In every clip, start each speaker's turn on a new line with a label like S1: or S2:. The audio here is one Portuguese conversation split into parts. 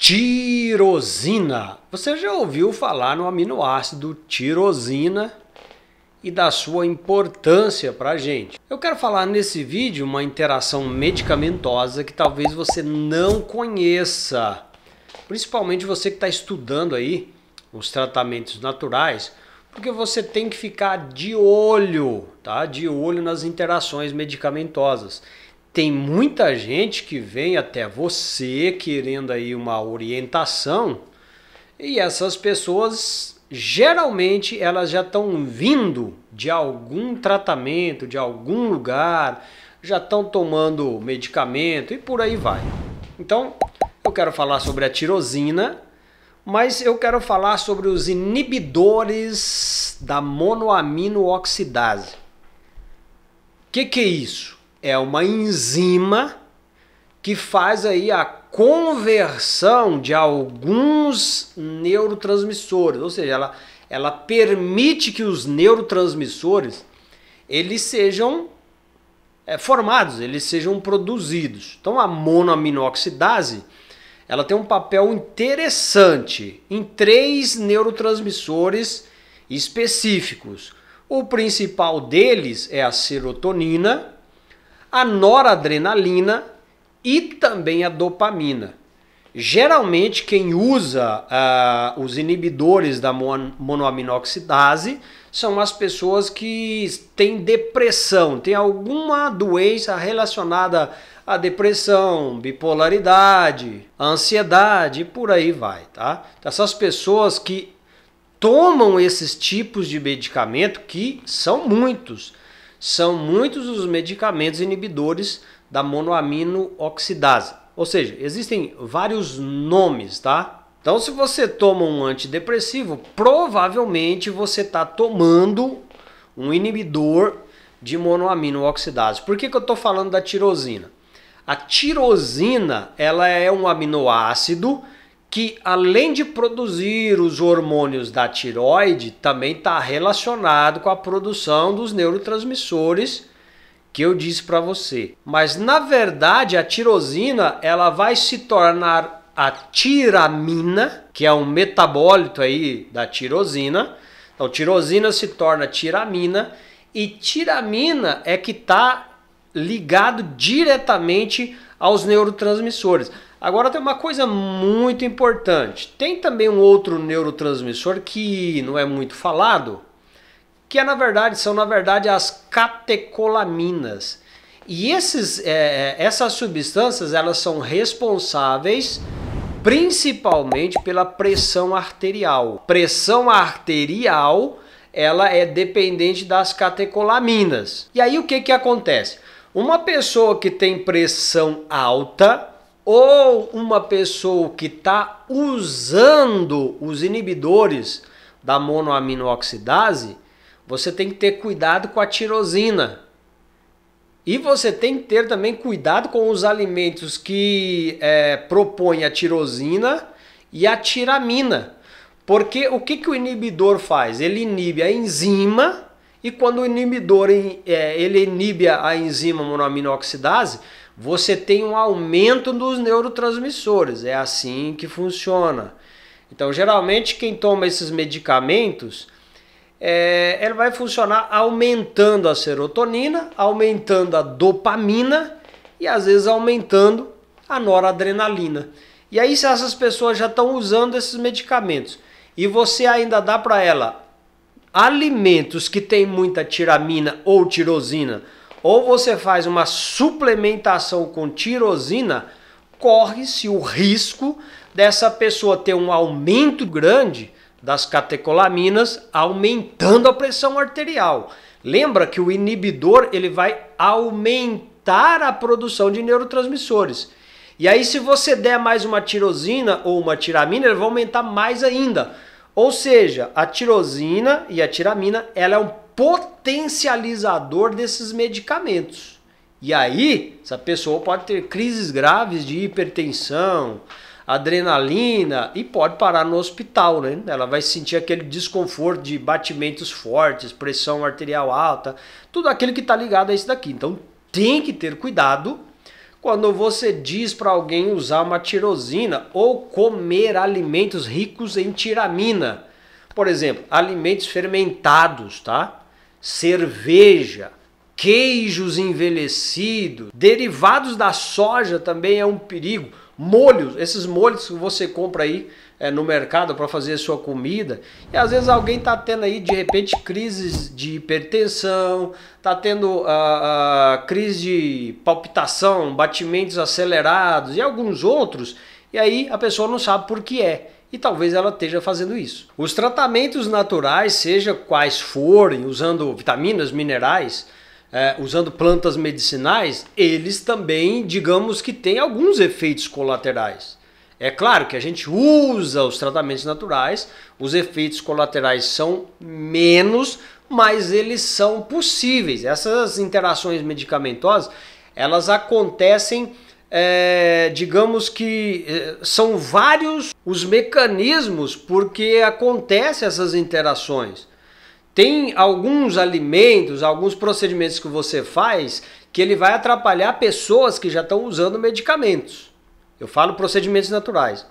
S1: tirosina. Você já ouviu falar no aminoácido tirosina e da sua importância para a gente? Eu quero falar nesse vídeo uma interação medicamentosa que talvez você não conheça, principalmente você que está estudando aí os tratamentos naturais, porque você tem que ficar de olho, tá? De olho nas interações medicamentosas tem muita gente que vem até você querendo aí uma orientação e essas pessoas geralmente elas já estão vindo de algum tratamento, de algum lugar, já estão tomando medicamento e por aí vai. Então, eu quero falar sobre a tirosina, mas eu quero falar sobre os inibidores da monoaminooxidase. O que, que é isso? é uma enzima que faz aí a conversão de alguns neurotransmissores, ou seja, ela, ela permite que os neurotransmissores eles sejam é, formados, eles sejam produzidos. Então a monoaminoxidase ela tem um papel interessante em três neurotransmissores específicos. O principal deles é a serotonina, a noradrenalina e também a dopamina. Geralmente, quem usa uh, os inibidores da monoaminoxidase são as pessoas que têm depressão, têm alguma doença relacionada à depressão, bipolaridade, ansiedade e por aí vai, tá? Então, essas pessoas que tomam esses tipos de medicamento, que são muitos, são muitos os medicamentos inibidores da monoamino oxidase, Ou seja, existem vários nomes, tá? Então, se você toma um antidepressivo, provavelmente você está tomando um inibidor de monoamino oxidase. Por que, que eu estou falando da tirosina? A tirosina ela é um aminoácido que além de produzir os hormônios da tiroide, também está relacionado com a produção dos neurotransmissores que eu disse para você. Mas na verdade, a tirosina ela vai se tornar a tiramina, que é um metabólito aí da tirosina. Então, tirosina se torna tiramina e tiramina é que está ligado diretamente aos neurotransmissores. Agora tem uma coisa muito importante. Tem também um outro neurotransmissor que não é muito falado, que é na verdade são na verdade as catecolaminas. E esses, é, é, essas substâncias elas são responsáveis principalmente pela pressão arterial. Pressão arterial ela é dependente das catecolaminas. E aí o que, que acontece? Uma pessoa que tem pressão alta, ou uma pessoa que está usando os inibidores da monoaminooxidase, você tem que ter cuidado com a tirosina. E você tem que ter também cuidado com os alimentos que é, propõem a tirosina e a tiramina. Porque o que, que o inibidor faz? Ele inibe a enzima e quando o inibidor é, ele inibe a enzima monoaminooxidase você tem um aumento dos neurotransmissores. É assim que funciona. Então, geralmente, quem toma esses medicamentos, é, vai funcionar aumentando a serotonina, aumentando a dopamina e às vezes aumentando a noradrenalina. E aí, se essas pessoas já estão usando esses medicamentos e você ainda dá para ela alimentos que têm muita tiramina ou tirosina ou você faz uma suplementação com tirosina, corre-se o risco dessa pessoa ter um aumento grande das catecolaminas, aumentando a pressão arterial. Lembra que o inibidor ele vai aumentar a produção de neurotransmissores. E aí se você der mais uma tirosina ou uma tiramina, ele vai aumentar mais ainda. Ou seja, a tirosina e a tiramina, ela é um potencializador desses medicamentos. E aí, essa pessoa pode ter crises graves de hipertensão, adrenalina e pode parar no hospital, né? Ela vai sentir aquele desconforto de batimentos fortes, pressão arterial alta, tudo aquilo que está ligado a isso daqui. Então, tem que ter cuidado quando você diz para alguém usar uma tirosina ou comer alimentos ricos em tiramina. Por exemplo, alimentos fermentados, tá? cerveja, queijos envelhecidos, derivados da soja também é um perigo. Molhos, esses molhos que você compra aí é, no mercado para fazer a sua comida. E às vezes alguém está tendo aí de repente crises de hipertensão, está tendo a uh, uh, ah, crise de palpitação, batimentos acelerados e alguns outros. E aí a pessoa não sabe por que é e talvez ela esteja fazendo isso. Os tratamentos naturais, seja quais forem, usando vitaminas, minerais, é, usando plantas medicinais, eles também, digamos que têm alguns efeitos colaterais. É claro que a gente usa os tratamentos naturais, os efeitos colaterais são menos, mas eles são possíveis. Essas interações medicamentosas, elas acontecem é, digamos que é, são vários os mecanismos porque acontecem essas interações. Tem alguns alimentos, alguns procedimentos que você faz que ele vai atrapalhar pessoas que já estão usando medicamentos. Eu falo procedimentos naturais.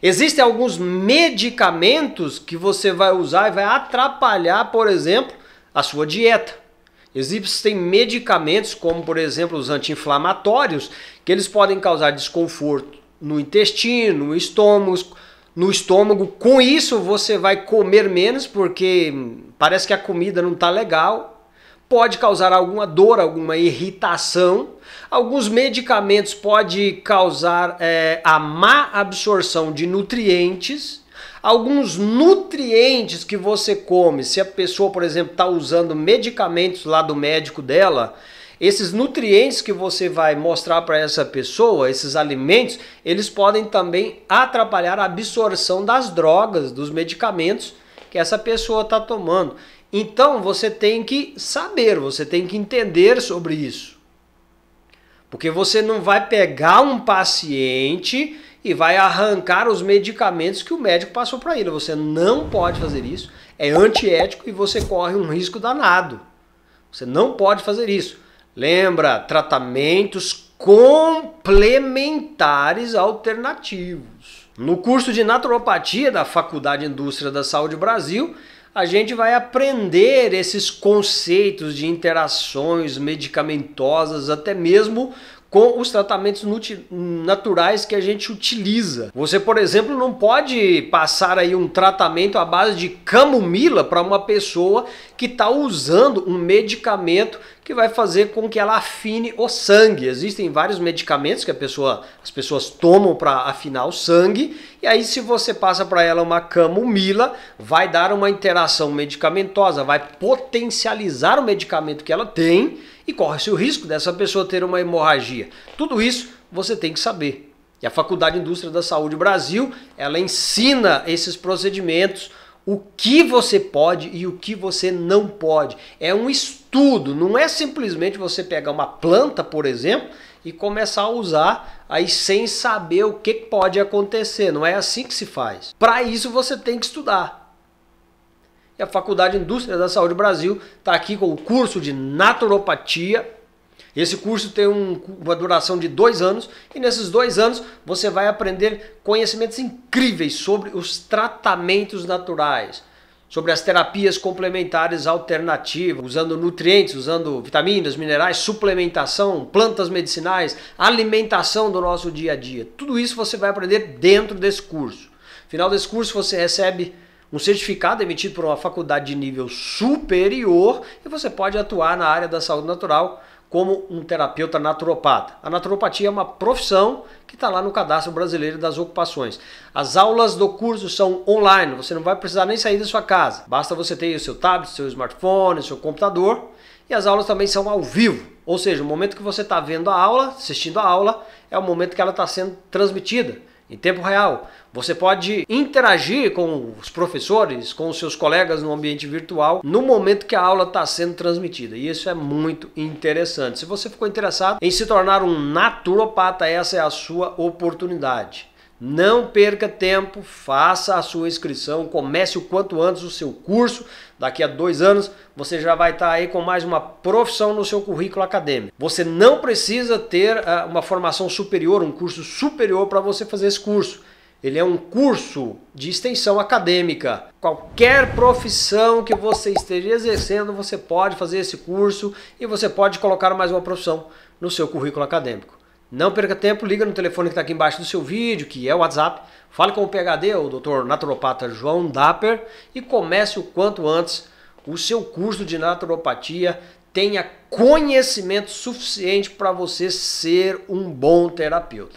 S1: Existem alguns medicamentos que você vai usar e vai atrapalhar, por exemplo, a sua dieta. Existem medicamentos, como por exemplo os anti-inflamatórios, que eles podem causar desconforto no intestino, no estômago, no estômago. Com isso você vai comer menos porque parece que a comida não está legal. Pode causar alguma dor, alguma irritação. Alguns medicamentos podem causar é, a má absorção de nutrientes alguns nutrientes que você come, se a pessoa, por exemplo, está usando medicamentos lá do médico dela, esses nutrientes que você vai mostrar para essa pessoa, esses alimentos, eles podem também atrapalhar a absorção das drogas, dos medicamentos que essa pessoa está tomando. Então você tem que saber, você tem que entender sobre isso. Porque você não vai pegar um paciente e vai arrancar os medicamentos que o médico passou para ele. Você não pode fazer isso, é antiético e você corre um risco danado. Você não pode fazer isso. Lembra, tratamentos complementares alternativos. No curso de naturopatia da Faculdade Indústria da Saúde Brasil, a gente vai aprender esses conceitos de interações medicamentosas, até mesmo com os tratamentos naturais que a gente utiliza. Você, por exemplo, não pode passar aí um tratamento à base de camomila para uma pessoa que está usando um medicamento que vai fazer com que ela afine o sangue. Existem vários medicamentos que a pessoa, as pessoas tomam para afinar o sangue, e aí se você passa para ela uma camomila, vai dar uma interação medicamentosa, vai potencializar o medicamento que ela tem e corre-se o risco dessa pessoa ter uma hemorragia. Tudo isso você tem que saber. E a Faculdade de Indústria da Saúde Brasil, ela ensina esses procedimentos, o que você pode e o que você não pode. É um estudo, não é simplesmente você pegar uma planta, por exemplo, e começar a usar aí sem saber o que pode acontecer. Não é assim que se faz. Para isso você tem que estudar. E a Faculdade de Indústria da Saúde Brasil está aqui com o curso de naturopatia. Esse curso tem um, uma duração de dois anos e nesses dois anos você vai aprender conhecimentos incríveis sobre os tratamentos naturais, sobre as terapias complementares alternativas, usando nutrientes, usando vitaminas, minerais, suplementação, plantas medicinais, alimentação do nosso dia a dia. Tudo isso você vai aprender dentro desse curso. final desse curso você recebe um certificado emitido por uma faculdade de nível superior e você pode atuar na área da saúde natural como um terapeuta naturopata. A naturopatia é uma profissão que está lá no Cadastro Brasileiro das Ocupações. As aulas do curso são online, você não vai precisar nem sair da sua casa. Basta você ter o seu tablet, seu smartphone, seu computador. E as aulas também são ao vivo, ou seja, o momento que você está vendo a aula, assistindo a aula, é o momento que ela está sendo transmitida em tempo real. Você pode interagir com os professores, com os seus colegas no ambiente virtual, no momento que a aula está sendo transmitida. E isso é muito interessante. Se você ficou interessado em se tornar um naturopata, essa é a sua oportunidade. Não perca tempo, faça a sua inscrição, comece o quanto antes o seu curso. Daqui a dois anos você já vai estar aí com mais uma profissão no seu currículo acadêmico. Você não precisa ter ah, uma formação superior, um curso superior para você fazer esse curso. Ele é um curso de extensão acadêmica. Qualquer profissão que você esteja exercendo, você pode fazer esse curso e você pode colocar mais uma profissão no seu currículo acadêmico. Não perca tempo, liga no telefone que está aqui embaixo do seu vídeo, que é o WhatsApp. Fale com o PHD, o Dr. Naturopata João Dapper, e comece o quanto antes o seu curso de naturopatia. Tenha conhecimento suficiente para você ser um bom terapeuta.